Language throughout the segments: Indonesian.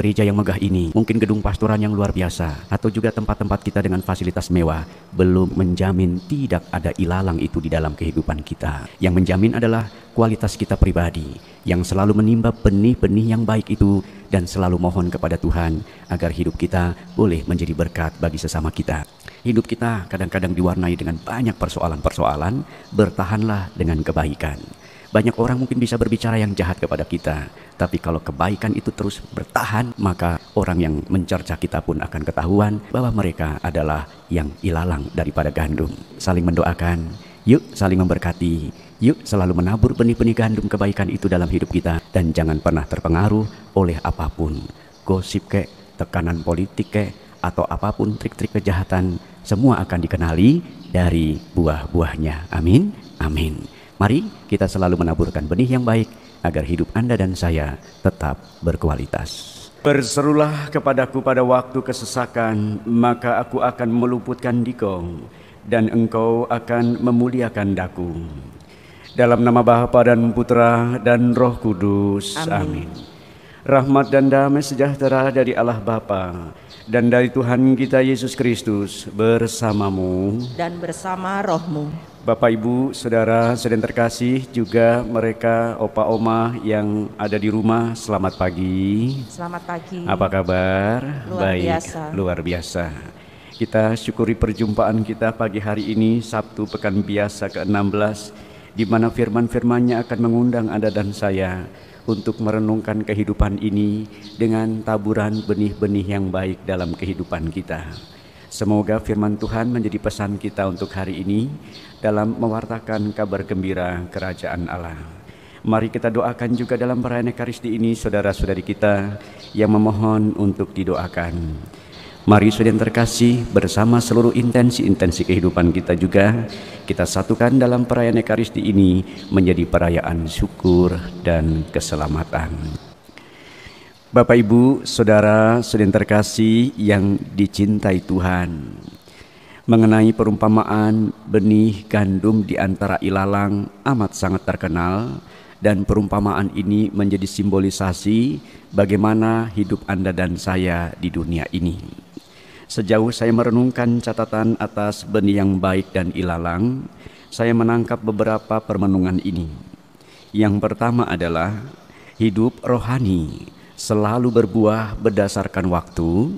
gereja yang megah ini, mungkin gedung pastoran yang luar biasa, atau juga tempat-tempat kita dengan fasilitas mewah, belum menjamin tidak ada ilalang itu di dalam kehidupan kita. Yang menjamin adalah kualitas kita pribadi yang selalu menimba benih-benih yang baik itu dan selalu mohon kepada Tuhan agar hidup kita boleh menjadi berkat bagi sesama kita. Hidup kita kadang-kadang diwarnai dengan banyak persoalan-persoalan, bertahanlah dengan kebaikan. Banyak orang mungkin bisa berbicara yang jahat kepada kita, tapi kalau kebaikan itu terus bertahan, maka orang yang mencerca kita pun akan ketahuan bahwa mereka adalah yang ilalang daripada gandum. Saling mendoakan, yuk saling memberkati, yuk selalu menabur benih-benih gandum kebaikan itu dalam hidup kita dan jangan pernah terpengaruh oleh apapun. Gosip kek, tekanan politik kek, atau apapun trik-trik kejahatan, semua akan dikenali dari buah-buahnya. Amin. Amin. Mari kita selalu menaburkan benih yang baik agar hidup Anda dan saya tetap berkualitas. Berserulah kepadaku pada waktu kesesakan, maka aku akan meluputkan dikong dan engkau akan memuliakan daku. Dalam nama Bapa dan Putra dan Roh Kudus. Amin. Amin rahmat dan damai sejahtera dari Allah Bapa dan dari Tuhan kita Yesus Kristus bersamamu dan bersama rohmu. Bapak Ibu, saudara, sedang terkasih juga mereka opa oma yang ada di rumah. Selamat pagi. Selamat pagi. Apa kabar? Luar Baik. Biasa. Luar biasa. Kita syukuri perjumpaan kita pagi hari ini Sabtu pekan biasa ke-16 di mana firman-firmannya akan mengundang Anda dan saya untuk merenungkan kehidupan ini dengan taburan benih-benih yang baik dalam kehidupan kita. Semoga firman Tuhan menjadi pesan kita untuk hari ini dalam mewartakan kabar gembira kerajaan Allah. Mari kita doakan juga dalam perayaan Ekaristi ini saudara-saudari kita yang memohon untuk didoakan. Mari saudara terkasih bersama seluruh intensi-intensi kehidupan kita juga kita satukan dalam perayaan Ekaristi ini menjadi perayaan syukur dan keselamatan. Bapak Ibu, Saudara, saudara terkasih yang dicintai Tuhan. Mengenai perumpamaan benih gandum di antara ilalang amat sangat terkenal dan perumpamaan ini menjadi simbolisasi bagaimana hidup Anda dan saya di dunia ini. Sejauh saya merenungkan catatan atas benih yang baik dan ilalang, saya menangkap beberapa permenungan ini. Yang pertama adalah hidup rohani selalu berbuah berdasarkan waktu,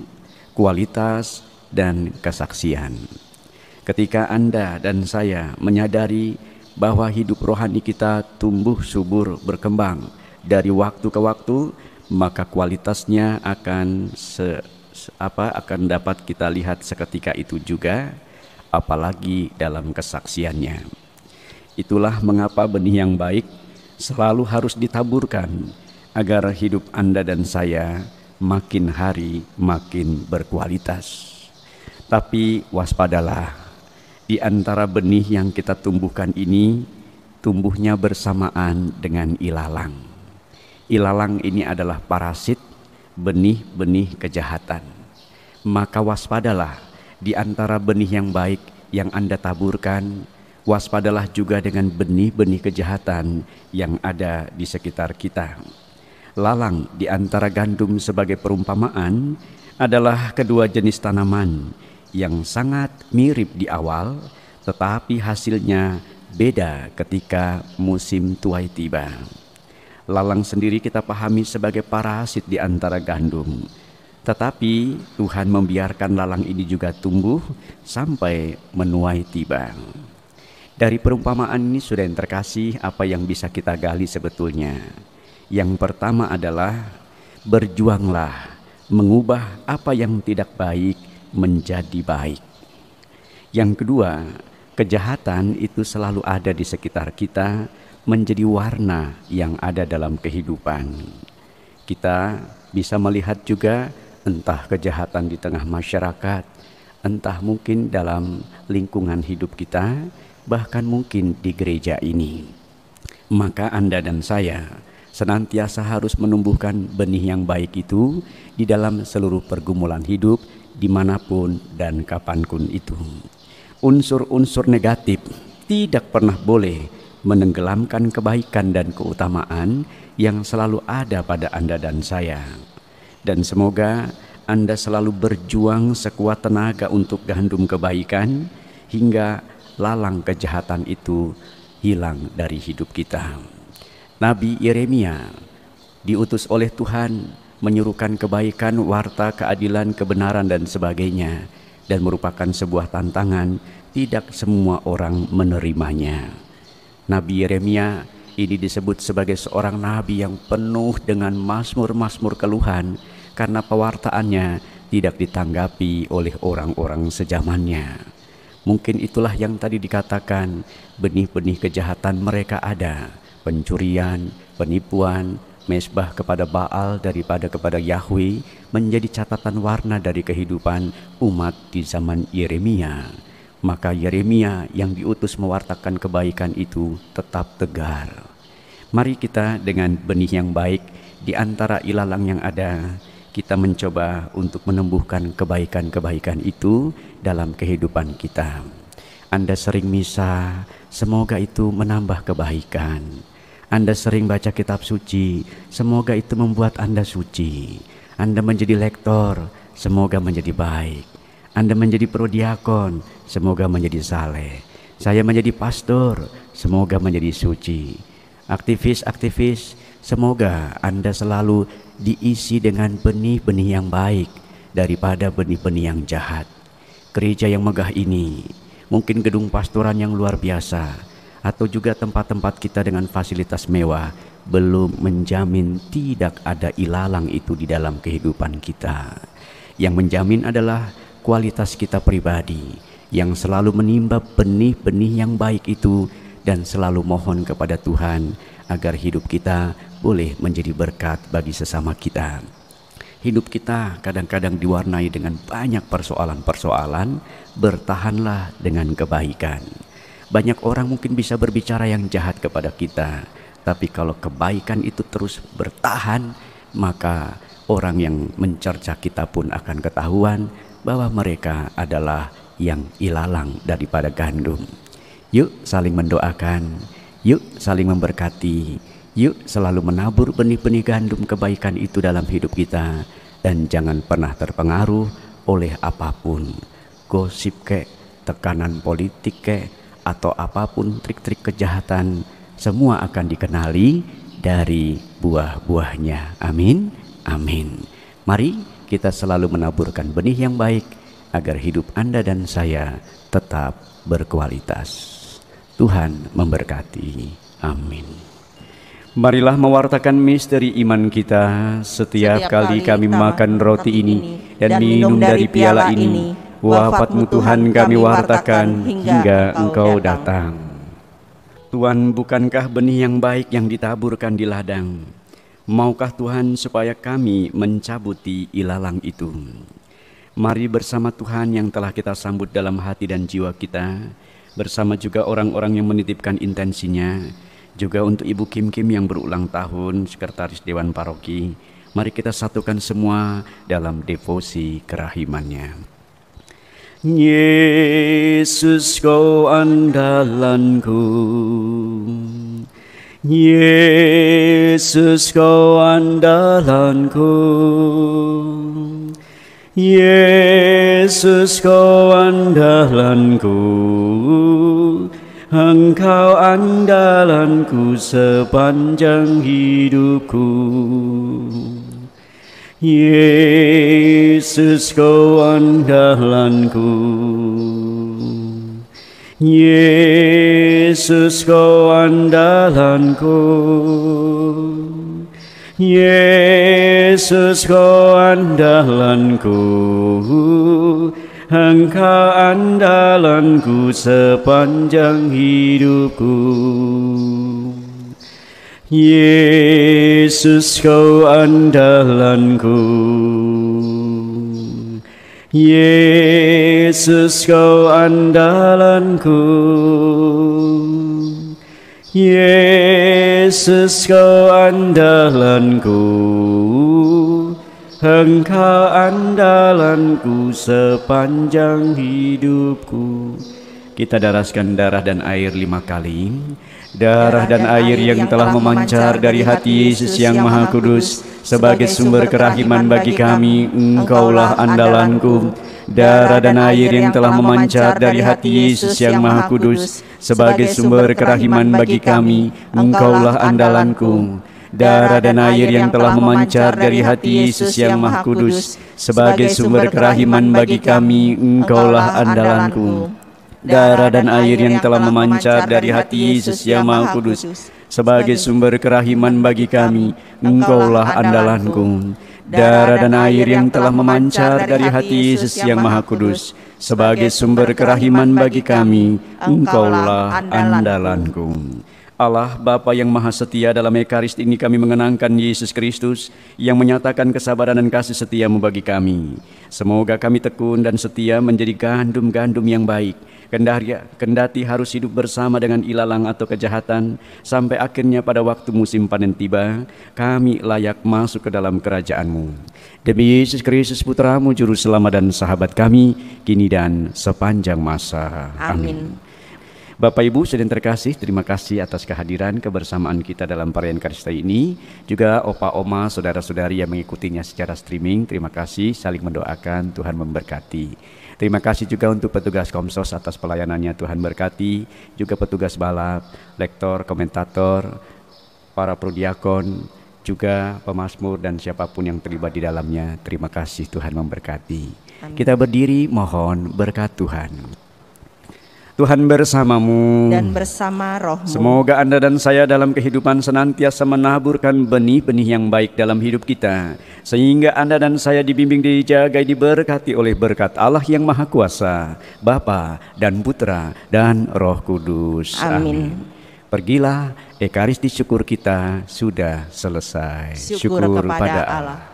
kualitas, dan kesaksian. Ketika Anda dan saya menyadari bahwa hidup rohani kita tumbuh subur berkembang dari waktu ke waktu, maka kualitasnya akan se apa akan dapat kita lihat seketika itu juga apalagi dalam kesaksiannya. Itulah mengapa benih yang baik selalu harus ditaburkan agar hidup Anda dan saya makin hari makin berkualitas. Tapi waspadalah di antara benih yang kita tumbuhkan ini tumbuhnya bersamaan dengan ilalang. Ilalang ini adalah parasit benih-benih kejahatan. Maka waspadalah di antara benih yang baik yang Anda taburkan, waspadalah juga dengan benih-benih kejahatan yang ada di sekitar kita. Lalang di antara gandum sebagai perumpamaan adalah kedua jenis tanaman yang sangat mirip di awal, tetapi hasilnya beda ketika musim tuai tiba. Lalang sendiri kita pahami sebagai parasit di antara gandum. Tetapi Tuhan membiarkan lalang ini juga tumbuh sampai menuai tiba. Dari perumpamaan ini sudah yang terkasih apa yang bisa kita gali sebetulnya. Yang pertama adalah berjuanglah mengubah apa yang tidak baik menjadi baik. Yang kedua, kejahatan itu selalu ada di sekitar kita, menjadi warna yang ada dalam kehidupan. Kita bisa melihat juga entah kejahatan di tengah masyarakat, entah mungkin dalam lingkungan hidup kita, bahkan mungkin di gereja ini. Maka Anda dan saya senantiasa harus menumbuhkan benih yang baik itu di dalam seluruh pergumulan hidup dimanapun dan kapanpun itu. Unsur-unsur negatif tidak pernah boleh menenggelamkan kebaikan dan keutamaan yang selalu ada pada Anda dan saya. Dan semoga Anda selalu berjuang sekuat tenaga untuk gandum kebaikan hingga lalang kejahatan itu hilang dari hidup kita. Nabi Yeremia diutus oleh Tuhan menyuruhkan kebaikan, warta, keadilan, kebenaran dan sebagainya dan merupakan sebuah tantangan tidak semua orang menerimanya. Nabi Yeremia ini disebut sebagai seorang nabi yang penuh dengan masmur-masmur keluhan karena pewartaannya tidak ditanggapi oleh orang-orang sejamannya. Mungkin itulah yang tadi dikatakan benih-benih kejahatan mereka ada, pencurian, penipuan, mesbah kepada Baal daripada kepada Yahweh menjadi catatan warna dari kehidupan umat di zaman Yeremia. Maka Yeremia yang diutus mewartakan kebaikan itu tetap tegar. Mari kita dengan benih yang baik di antara ilalang yang ada, kita mencoba untuk menumbuhkan kebaikan-kebaikan itu dalam kehidupan kita. Anda sering misa, semoga itu menambah kebaikan. Anda sering baca kitab suci, semoga itu membuat Anda suci. Anda menjadi lektor, semoga menjadi baik. Anda menjadi prodiakon, semoga menjadi saleh. Saya menjadi pastor, semoga menjadi suci. Aktivis-aktivis, semoga Anda selalu diisi dengan benih-benih yang baik daripada benih-benih yang jahat. Gereja yang megah ini, mungkin gedung pastoran yang luar biasa, atau juga tempat-tempat kita dengan fasilitas mewah belum menjamin tidak ada ilalang itu di dalam kehidupan kita. Yang menjamin adalah kualitas kita pribadi yang selalu menimba benih-benih yang baik itu dan selalu mohon kepada Tuhan agar hidup kita boleh menjadi berkat bagi sesama kita. Hidup kita kadang-kadang diwarnai dengan banyak persoalan-persoalan, bertahanlah dengan kebaikan. Banyak orang mungkin bisa berbicara yang jahat kepada kita, tapi kalau kebaikan itu terus bertahan, maka orang yang mencerca kita pun akan ketahuan bahwa mereka adalah yang ilalang daripada gandum. Yuk saling mendoakan, yuk saling memberkati, yuk selalu menabur benih-benih gandum kebaikan itu dalam hidup kita dan jangan pernah terpengaruh oleh apapun. Gosip ke, tekanan politik ke, atau apapun trik-trik kejahatan semua akan dikenali dari buah-buahnya. Amin. Amin. Mari kita selalu menaburkan benih yang baik agar hidup Anda dan saya tetap berkualitas. Tuhan memberkati. Amin. Marilah mewartakan misteri iman kita setiap, kali, kami makan roti ini dan, minum dari piala ini. Wafatmu Tuhan kami wartakan hingga Engkau datang. Tuhan, bukankah benih yang baik yang ditaburkan di ladang Maukah Tuhan supaya kami mencabuti ilalang itu? Mari bersama Tuhan yang telah kita sambut dalam hati dan jiwa kita, bersama juga orang-orang yang menitipkan intensinya, juga untuk Ibu Kim Kim yang berulang tahun, Sekretaris Dewan Paroki, mari kita satukan semua dalam devosi kerahimannya. Yesus kau andalanku, Yesus kau andalanku Yesus kau andalanku Engkau andalanku sepanjang hidupku Yesus kau andalanku Yesus kau andalanku Yesus kau andalanku Engkau andalanku sepanjang hidupku Yesus kau andalanku Yesus kau andalanku Yesus kau andalanku Engkau andalanku sepanjang hidupku Kita daraskan darah dan air lima kali darah dan air yang telah memancar dari hati Yesus yang Maha Kudus sebagai sumber kerahiman bagi kami, Engkaulah andalanku. Darah dan air yang telah memancar dari hati Yesus yang Maha Kudus sebagai sumber kerahiman bagi kami, Engkaulah andalanku. Darah dan air yang telah memancar dari hati Yesus yang Maha Kudus sebagai sumber kerahiman bagi kami, Engkaulah andalanku darah dan air yang telah memancar dari hati Yesus yang Maha Kudus sebagai sumber kerahiman bagi kami. Engkaulah andalanku. Darah dan air yang telah memancar dari hati Yesus yang Maha Kudus sebagai sumber kerahiman bagi kami. Engkaulah andalanku. Allah Bapa yang Maha Setia dalam Ekaristi ini kami mengenangkan Yesus Kristus yang menyatakan kesabaran dan kasih setiamu bagi kami. Semoga kami tekun dan setia menjadi gandum-gandum yang baik Kendari, kendati harus hidup bersama dengan ilalang atau kejahatan, sampai akhirnya pada waktu musim panen tiba, kami layak masuk ke dalam kerajaanmu. Demi Yesus Kristus Putramu, Juru Selamat dan Sahabat kami, kini dan sepanjang masa. Amin. Amin. Bapak Ibu sedang terkasih, terima kasih atas kehadiran kebersamaan kita dalam varian Karista ini. Juga opa oma, saudara-saudari yang mengikutinya secara streaming, terima kasih saling mendoakan Tuhan memberkati. Terima kasih juga untuk petugas Komsos atas pelayanannya Tuhan berkati, juga petugas balap, lektor, komentator, para prodiakon, juga pemasmur dan siapapun yang terlibat di dalamnya. Terima kasih Tuhan memberkati. Kita berdiri mohon berkat Tuhan. Tuhan bersamamu dan bersama rohmu. Semoga Anda dan saya dalam kehidupan senantiasa menaburkan benih-benih yang baik dalam hidup kita sehingga Anda dan saya dibimbing dijaga diberkati oleh berkat Allah yang Maha Kuasa, Bapa dan Putra dan Roh Kudus. Amin. Amin. Pergilah ekaristi syukur kita sudah selesai. Syukur, syukur kepada, Allah. Allah.